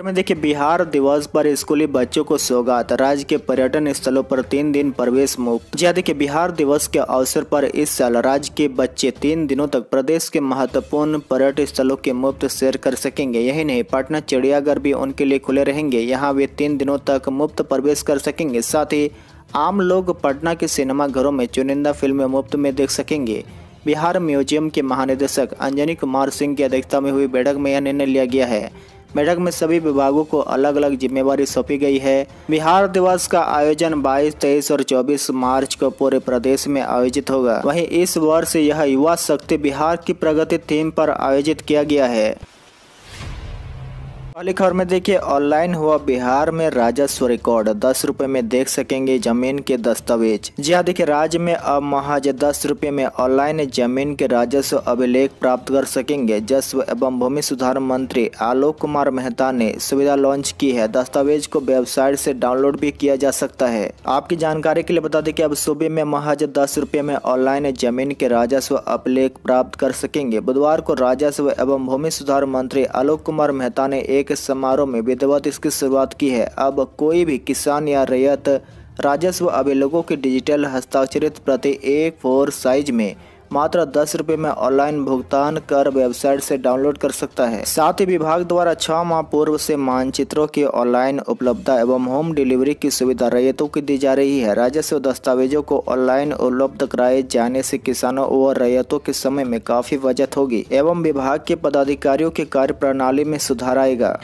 तो में देखिए बिहार दिवस पर स्कूली बच्चों को सौगात राज्य के पर्यटन स्थलों पर तीन दिन प्रवेश मुक्त जी देखिए बिहार दिवस के अवसर पर इस साल राज्य के बच्चे तीन दिनों तक प्रदेश के महत्वपूर्ण पर्यटन स्थलों के मुफ्त सैर कर सकेंगे यही नहीं पटना चिड़ियाघर भी उनके लिए खुले रहेंगे यहाँ वे तीन दिनों तक मुफ्त प्रवेश कर सकेंगे साथ ही आम लोग पटना के सिनेमाघरों में चुनिंदा फिल्में मुफ्त में देख सकेंगे बिहार म्यूजियम के महानिदेशक अंजनी कुमार सिंह की अध्यक्षता में हुई बैठक में यह निर्णय लिया गया है बैठक में सभी विभागों को अलग अलग जिम्मेवारी सौंपी गई है बिहार दिवस का आयोजन 22, 23 और 24 मार्च को पूरे प्रदेश में आयोजित होगा वहीं इस वर्ष यह युवा शक्ति बिहार की प्रगति थीम पर आयोजित किया गया है पहली खबर में देखिए ऑनलाइन हुआ बिहार में राजस्व रिकॉर्ड दस रुपए में देख सकेंगे जमीन के दस्तावेज जी हाँ देखिये राज्य में अब महज दस रुपए में ऑनलाइन जमीन के राजस्व अभिलेख प्राप्त कर सकेंगे जस्व एवं भूमि सुधार मंत्री आलोक कुमार मेहता ने सुविधा लॉन्च की है दस्तावेज को वेबसाइट से डाउनलोड भी किया जा सकता है आपकी जानकारी के लिए बता दें की अब सूबे में महज दस रुपए में ऑनलाइन जमीन के राजस्व अभिलेख प्राप्त कर सकेंगे बुधवार को राजस्व एवं भूमि सुधार मंत्री आलोक कुमार मेहता ने एक के समारोह में विधिवत तो इसकी शुरुआत की है अब कोई भी किसान या रैयत राजस्व अभिलोगों के डिजिटल हस्ताक्षरित प्रति ए फोर साइज में मात्र दस रुपये में ऑनलाइन भुगतान कर वेबसाइट से डाउनलोड कर सकता है साथ ही विभाग द्वारा छह माह पूर्व से मानचित्रों की ऑनलाइन उपलब्धता एवं होम डिलीवरी की सुविधा रैयतों की दी जा रही है राजस्व दस्तावेजों को ऑनलाइन उपलब्ध कराए जाने से किसानों व रैयतों के समय में काफी बचत होगी एवं विभाग के पदाधिकारियों की कार्य प्रणाली में सुधार आएगा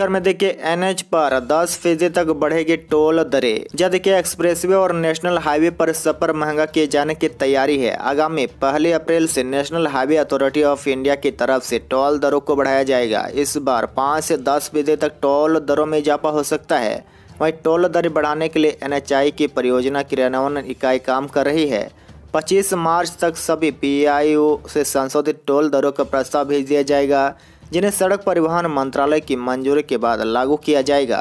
भास्कर में देखिए एनएच पर 10 फीसदी तक बढ़ेगी टोल दरें जब एक्सप्रेसवे और नेशनल हाईवे पर सफर महंगा किए जाने की तैयारी है आगामी पहली अप्रैल से National Highway Authority of India की तरफ से टोल दरों को बढ़ाया जाएगा इस बार पाँच से दस फीसदी तक टोल दरों में इजाफा हो सकता है वही टोल दर बढ़ाने के लिए एन की परियोजना क्रियान्वयन इकाई काम कर रही है 25 मार्च तक सभी पी से संशोधित टोल दरों का प्रस्ताव भेज दिया जाएगा जिन्हें सड़क परिवहन मंत्रालय की मंजूरी के बाद लागू किया जाएगा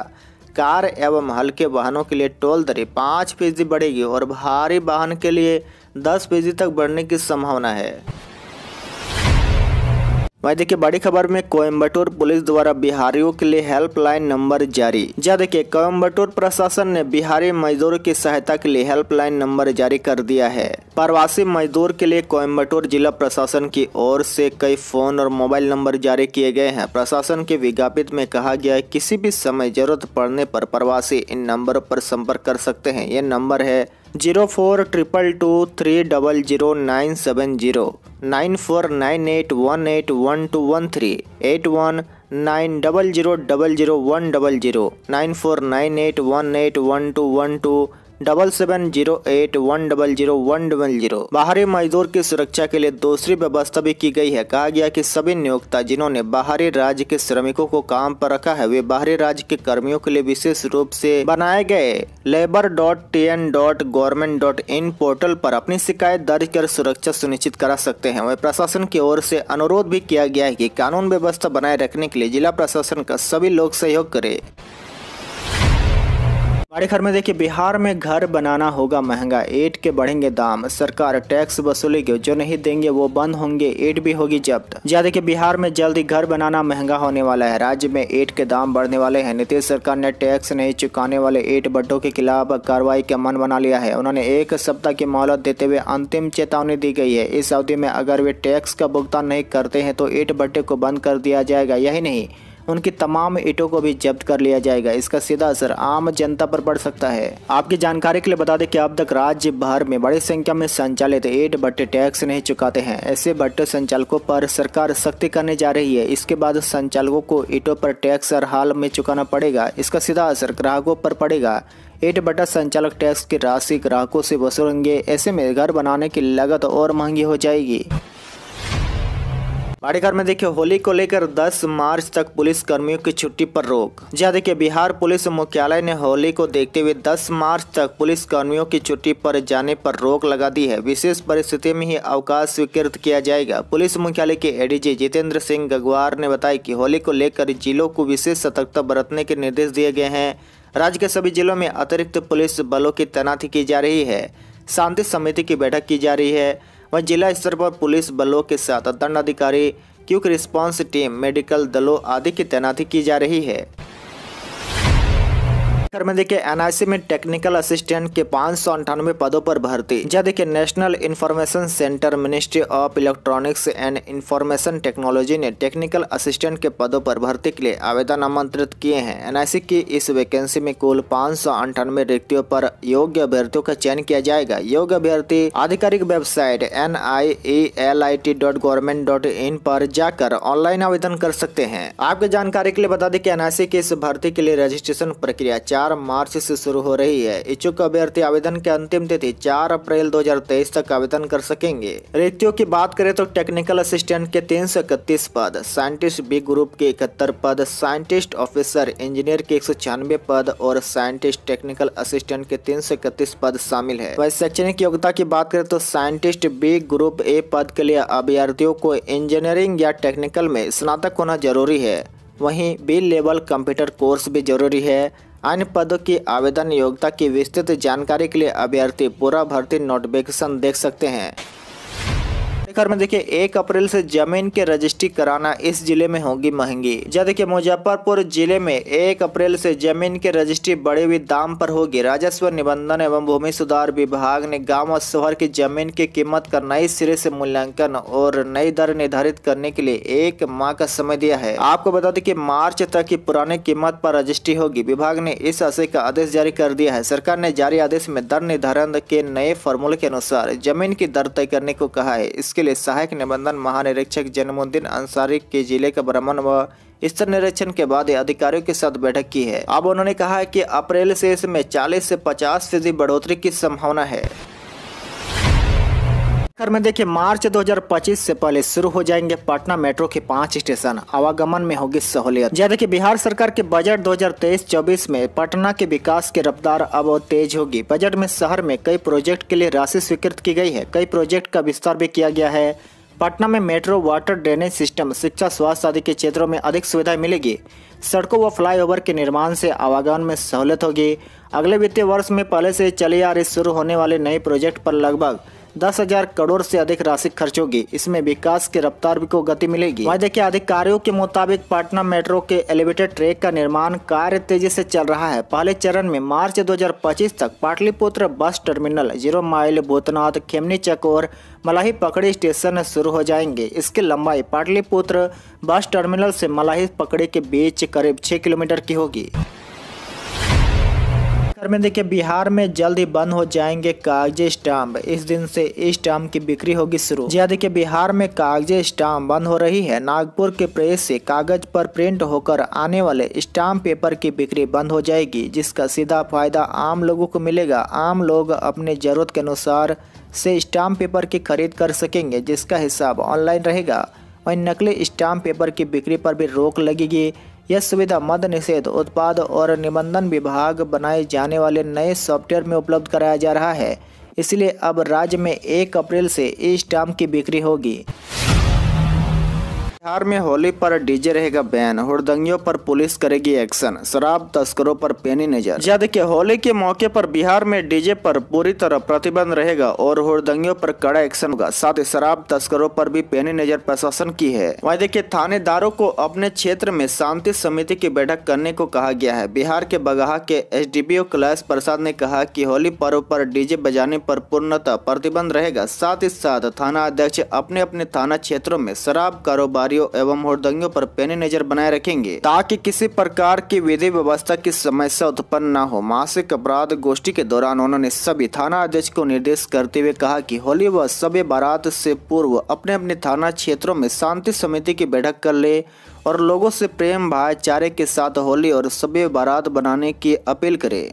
कार एवं हल्के वाहनों के लिए टोल दरें पाँच फीसदी बढ़ेगी और भारी वाहन के लिए दस फीसदी तक बढ़ने की संभावना है वही देखिए बड़ी खबर में कोयम्बटूर पुलिस द्वारा बिहारियों के लिए हेल्पलाइन नंबर जारी जहाँ देखिए कोयम्बटूर प्रशासन ने बिहारी मजदूरों की सहायता के लिए हेल्पलाइन नंबर जारी कर दिया है प्रवासी मजदूर के लिए कोयम्बटूर जिला प्रशासन की ओर से कई फोन और मोबाइल नंबर जारी किए गए हैं प्रशासन के विज्ञापित में कहा गया है किसी भी समय जरूरत पड़ने पर प्रवासी इन नंबर पर संपर्क कर सकते हैं ये नंबर है zero four triple two three double zero nine seven zero nine four nine eight one eight one two one three eight one nine double zero double zero one double zero nine four nine eight one eight one two one two double seven zero eight one double zero one double zero बाहरी मजदूर की सुरक्षा के लिए दूसरी व्यवस्था भी की गई है कहा गया कि सभी नियोक्ता जिन्होंने बाहरी राज्य के श्रमिकों को काम पर रखा है वे बाहरी राज्य के कर्मियों के लिए विशेष रूप से बनाए गए labour dot T N dot government dot in portal पर अपनी शिकायत दर्ज कर सुरक्षा सुनिश्चित करा सकते हैं वह प्रशासन की ओर से अनुरोध भी किया गया है कि कानून व्यवस्था बनाए रखने के लिए जिला प्रशासन का सभी लोग सहयोग करें हमारे खबर में देखिए बिहार में घर बनाना होगा महंगा एट के बढ़ेंगे दाम सरकार टैक्स वसूलेगी जो नहीं देंगे वो बंद होंगे एट भी होगी जब्त याद देखिए बिहार में जल्द ही घर बनाना महंगा होने वाला है राज्य में एट के दाम बढ़ने वाले हैं नीतीश सरकार ने टैक्स नहीं चुकाने वाले एट बड्डों के खिलाफ कार्रवाई का मन बना लिया है उन्होंने एक सप्ताह की मोहलत देते हुए अंतिम चेतावनी दी गई है इस अवधि में अगर वे टैक्स का भुगतान नहीं करते हैं तो एट बड्डे को बंद कर दिया जाएगा यही नहीं उनकी तमाम ईटों को भी जब्त कर लिया जाएगा इसका सीधा असर आम जनता पर पड़ सकता है आपकी जानकारी के लिए बता दें कि अब तक राज्य भर में बड़ी संख्या में संचालित ईट भट्टे टैक्स नहीं चुकाते हैं ऐसे भट्टे संचालकों पर सरकार सख्ती करने जा रही है इसके बाद संचालकों को ईटों पर टैक्स हर हाल में चुकाना पड़ेगा इसका सीधा असर ग्राहकों पर पड़ेगा एट बटा संचालक टैक्स की राशि ग्राहकों से वसूलेंगे ऐसे में घर बनाने की लागत और महंगी हो जाएगी बाड़ीघर में देखिए होली को लेकर 10 मार्च तक पुलिस कर्मियों की छुट्टी पर रोक जहाँ देखिए बिहार पुलिस मुख्यालय ने होली को देखते हुए 10 मार्च तक पुलिस कर्मियों की छुट्टी पर जाने पर रोक लगा दी है विशेष परिस्थिति में ही अवकाश स्वीकृत किया जाएगा पुलिस मुख्यालय के एडीजी जितेंद्र सिंह गगवार ने बताया की होली को लेकर जिलों को विशेष सतर्कता बरतने के निर्देश दिए गए हैं राज्य के सभी जिलों में अतिरिक्त पुलिस बलों की तैनाती की जा रही है शांति समिति की बैठक की जा रही है वहीं जिला स्तर पर पुलिस बलों के साथ दंडाधिकारी क्यूक रिस्पांस टीम मेडिकल दलों आदि की तैनाती की जा रही है बिहार में देखिए एनआईसी में टेक्निकल असिस्टेंट के पाँच पदों पर भर्ती जहाँ देखिए national information centre ministry of electronics and information technology ने टेक्निकल असिस्टेंट के पदों पर भर्ती के लिए आवेदन आमंत्रित किए हैं एनआईसी की इस वैकेंसी में कुल पाँच रिक्तियों पर योग्य अभ्यर्थियों का चयन किया जाएगा योग्य अभ्यर्थी आधिकारिक website N I A L I T dot government dot in पर जाकर ऑनलाइन आवेदन कर सकते हैं आपके जानकारी के लिए बता दें कि एनआईसी की इस भर्ती के लिए रजिस्ट्रेशन प्रक्रिया 4 मार्च से शुरू हो रही है इच्छुक अभ्यर्थी आवेदन के अंतिम तिथि 4 अप्रैल 2023 तक आवेदन कर सकेंगे रिक्तियों की बात करें तो टेक्निकल असिस्टेंट के तीन पद साइंटिस्ट बी ग्रुप के इकहत्तर पद साइंटिस्ट ऑफिसर इंजीनियर के एक पद और साइंटिस्ट टेक्निकल असिस्टेंट के तीन पद शामिल है वही शैक्षणिक योग्यता की बात करें तो साइंटिस्ट बी ग्रुप ए पद के लिए अभ्यर्थियों को इंजीनियरिंग या टेक्निकल में स्नातक होना जरूरी है वहीं बी लेवल कंप्यूटर कोर्स भी जरूरी है अन्य पदों की आवेदन योग्यता की विस्तृत जानकारी के लिए अभ्यर्थी पूरा भर्ती नोटिफिकेशन देख सकते हैं खर में देखिए एक अप्रैल से जमीन के रजिस्ट्री कराना इस जिले में होगी महंगी जब देखिए मुजफ्फरपुर जिले में एक अप्रैल से जमीन के रजिस्ट्री बड़े हुए दाम पर होगी राजस्व निबंधन एवं भूमि सुधार विभाग ने गांव और शहर की जमीन की कीमत का नए सिरे से मूल्यांकन और नई दर निर्धारित करने के लिए एक माह का समय दिया है आपको बता दें की मार्च तक की पुराने कीमत आरोप रजिस्ट्री होगी विभाग ने इस आशय का आदेश जारी कर दिया है सरकार ने जारी आदेश में दर निर्धारण के नए फॉर्मूले के अनुसार जमीन की दर तय करने को कहा है इसके लिए लिए सहायक निबंधन महानिरीक्षक जन्मुद्दीन अंसारी के जिले का भ्रमण व स्तर निरीक्षण के बाद अधिकारियों के साथ बैठक की है अब उन्होंने कहा है कि अप्रैल से इसमें 40 से 50 फीसदी बढ़ोतरी की संभावना है कर में देखिए मार्च 2025 से पहले शुरू हो जाएंगे पटना मेट्रो के पांच स्टेशन आवागमन में होगी सहूलियत जैसे कि बिहार सरकार के बजट 2023-24 में पटना के विकास की रफ्तार अब तेज होगी बजट में शहर में कई प्रोजेक्ट के लिए राशि स्वीकृत की गई है कई प्रोजेक्ट का विस्तार भी किया गया है पटना में मेट्रो वाटर ड्रेनेज सिस्टम शिक्षा स्वास्थ्य आदि के क्षेत्रों में अधिक सुविधाएं मिलेगी सड़कों व फ्लाईओवर के निर्माण से आवागमन में सहूलियत होगी अगले वित्तीय वर्ष में पहले से चले आ रहे शुरू होने वाले नए प्रोजेक्ट पर लगभग दस हजार करोड़ से अधिक राशि खर्च होगी इसमें विकास की रफ्तार को गति मिलेगी वही देखिए अधिकारियों के मुताबिक पटना मेट्रो के एलिवेटेड ट्रैक का निर्माण कार्य तेजी से चल रहा है पहले चरण में मार्च 2025 तक Pataliputra bus terminal zero mile Bhootnath Khemni Chak और मलाही पकड़ी स्टेशन शुरू हो जाएंगे इसकी लंबाई पाटलिपुत्र बस टर्मिनल से मलाही पकड़ी के बीच करीब छह किलोमीटर की होगी खबर में देखिए बिहार में जल्द ही बंद हो जाएंगे कागजी स्टाम्प इस दिन से इस स्टाम्प की बिक्री होगी शुरू जी देखिये बिहार में कागजी स्टाम्प बंद हो रही है नागपुर के प्रेस से कागज पर प्रिंट होकर आने वाले स्टाम्प पेपर की बिक्री बंद हो जाएगी जिसका सीधा फायदा आम लोगों को मिलेगा आम लोग अपने जरूरत के अनुसार से स्टाम्प पेपर की खरीद कर सकेंगे जिसका हिसाब ऑनलाइन रहेगा वहीं नकली स्टाम्प पेपर की बिक्री पर भी रोक लगेगी यह सुविधा मद निषेध उत्पाद और निबंधन विभाग बनाए जाने वाले नए सॉफ्टवेयर में उपलब्ध कराया जा रहा है इसलिए अब राज्य में एक अप्रैल से ई स्टाम्प की बिक्री होगी बिहार में होली पर डीजे रहेगा बैन हुड़दंगियों पर पुलिस करेगी एक्शन शराब तस्करों पर पेनी नजर याद के होली के मौके पर बिहार में डीजे पर पूरी तरह प्रतिबंध रहेगा और हुड़दंगियों पर कड़ा एक्शन होगा साथ ही शराब तस्करों पर भी पेनी नजर प्रशासन की है वही देखिए थानेदारों को अपने क्षेत्र में शांति समिति की बैठक करने को कहा गया है बिहार के बगहा के एस डी कैलाश प्रसाद ने कहा की होली पर्व पर डीजे बजाने पर पूर्णतः प्रतिबंध रहेगा साथ ही साथ थाना अध्यक्ष अपने अपने थाना क्षेत्रों में शराब कारोबार कार्यों एवं होर्दंगियों पर पैनी नजर बनाए रखेंगे ताकि किसी प्रकार की विधि व्यवस्था की समस्या उत्पन्न न हो मासिक अपराध गोष्ठी के दौरान उन्होंने सभी थाना अध्यक्ष को निर्देश करते हुए कहा की होली व सभी बारात ऐसी पूर्व अपने अपने थाना क्षेत्रों में शांति समिति की बैठक कर ले और लोगों से प्रेम भाईचारे के साथ होली और सभी बारात बनाने की अपील करें।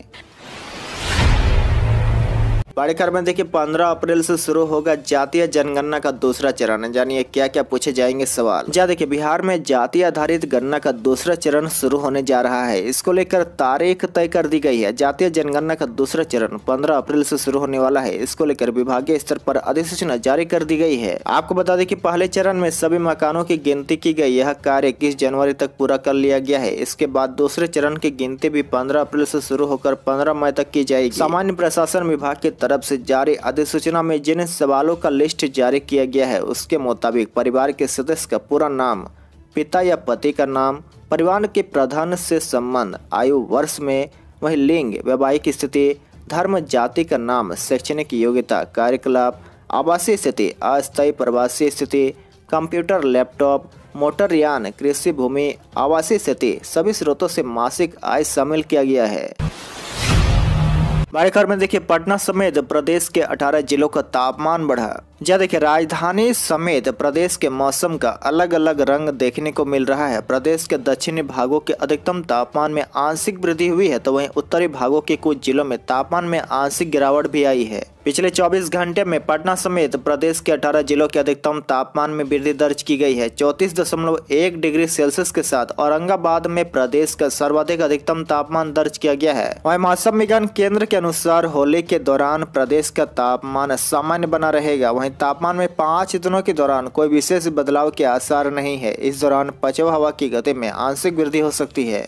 पाड़ेकर में देखिए 15 अप्रैल से शुरू होगा जातीय जनगणना का दूसरा चरण जानिए क्या क्या पूछे जाएंगे सवाल जहाँ देखिए बिहार में जाति आधारित गणना का दूसरा चरण शुरू होने जा रहा है इसको लेकर तारीख तय कर दी गई है जातीय जनगणना का दूसरा चरण पंद्रह अप्रैल से शुरू होने वाला है इसको लेकर विभागीय स्तर पर अधिसूचना जारी कर दी गई है आपको बता दें कि पहले चरण में सभी मकानों की गिनती की गई यह कार्य इक्कीस जनवरी तक पूरा कर लिया गया है इसके बाद दूसरे चरण की गिनती भी पंद्रह अप्रैल से शुरू होकर पंद्रह मई तक की जाएगी सामान्य प्रशासन विभाग के तरफ से जारी अधिसूचना में जिन सवालों का लिस्ट जारी किया गया है उसके मुताबिक परिवार के सदस्य का पूरा नाम पिता या पति का नाम परिवार के प्रधान से संबंध आयु वर्ष में वही लिंग वैवाहिक स्थिति धर्म जाति का नाम शैक्षणिक योग्यता कार्यकलाप आवासीय स्थिति अस्थायी प्रवासी स्थिति कंप्यूटर लैपटॉप मोटर यान कृषि भूमि आवासीय स्थिति सभी स्रोतों से मासिक आय शामिल किया गया है खबर में देखिए पटना समेत प्रदेश के 18 जिलों का तापमान बढ़ा जहाँ देखिये राजधानी समेत प्रदेश के मौसम का अलग अलग रंग देखने को मिल रहा है प्रदेश के दक्षिणी भागों के अधिकतम तापमान में आंशिक वृद्धि हुई है तो वहीं उत्तरी भागों के कुछ जिलों में तापमान में आंशिक गिरावट भी आई है पिछले 24 घंटे में पटना समेत प्रदेश के 18 जिलों के अधिकतम तापमान में वृद्धि दर्ज की गई है एक डिग्री सेल्सियस के साथ औरंगाबाद में प्रदेश का सर्वाधिक अधिकतम तापमान दर्ज किया गया है वही मौसम विज्ञान केंद्र के अनुसार होली के दौरान प्रदेश का तापमान सामान्य बना रहेगा वही तापमान में पाँच दिनों के दौरान कोई विशेष बदलाव के आसार नहीं है इस दौरान पचवा हवा की गति में आंशिक वृद्धि हो सकती है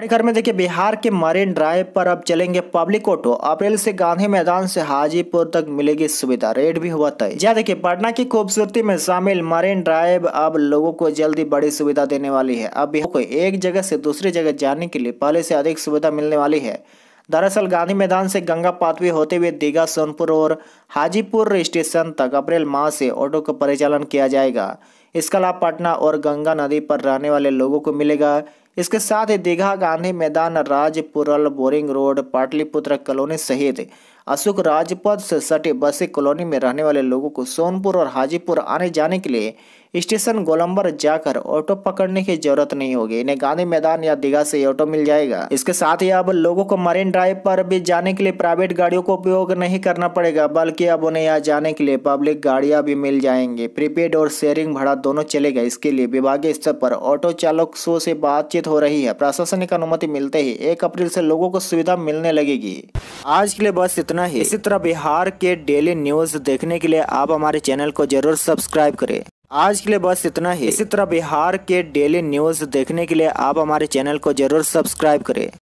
बड़ी घर में देखिए बिहार के मरीन ड्राइव पर अब चलेंगे पब्लिक ऑटो अप्रैल से गांधी मैदान से हाजीपुर तक मिलेगी सुविधा रेट भी हुआ तय जहाँ देखिए पटना की खूबसूरती में शामिल मरीन ड्राइव अब लोगों को जल्दी बड़ी सुविधा देने वाली है अब को एक जगह से दूसरी जगह जाने के लिए पहले से अधिक सुविधा मिलने वाली है दरअसल गांधी मैदान से गंगा पाथवे होते हुए दीघा सोनपुर और हाजीपुर स्टेशन तक अप्रैल माह से ऑटो का परिचालन किया जाएगा इसका लाभ पटना और गंगा नदी पर रहने वाले लोगों को मिलेगा इसके साथ ही दीघा गांधी मैदान राजपुरल बोरिंग रोड पाटलिपुत्र कॉलोनी सहित अशोक राजपथ से सटे बसे कॉलोनी में रहने वाले लोगों को सोनपुर और हाजीपुर आने जाने के लिए स्टेशन गोलंबर जाकर ऑटो पकड़ने की जरूरत नहीं होगी इन्हें गांधी मैदान या दीघा से ऑटो मिल जाएगा इसके साथ ही अब लोगों को मरीन ड्राइव पर भी जाने के लिए प्राइवेट गाड़ियों को उपयोग नहीं करना पड़ेगा बल्कि अब उन्हें यहाँ जाने के लिए पब्लिक गाड़ियां भी मिल जाएंगी प्रीपेड और शेयरिंग भाड़ा दोनों चलेगा इसके लिए विभागीय स्तर पर ऑटो शो से बातचीत हो रही है प्रशासनिक अनुमति मिलते ही एक अप्रैल से लोगों को सुविधा मिलने लगेगी आज के लिए बस इतना ही इसी तरह बिहार के डेली न्यूज देखने के लिए आप हमारे चैनल को जरूर सब्सक्राइब करें आज के लिए बस इतना ही इसी तरह बिहार के डेली न्यूज़ देखने के लिए आप हमारे चैनल को जरूर सब्सक्राइब करें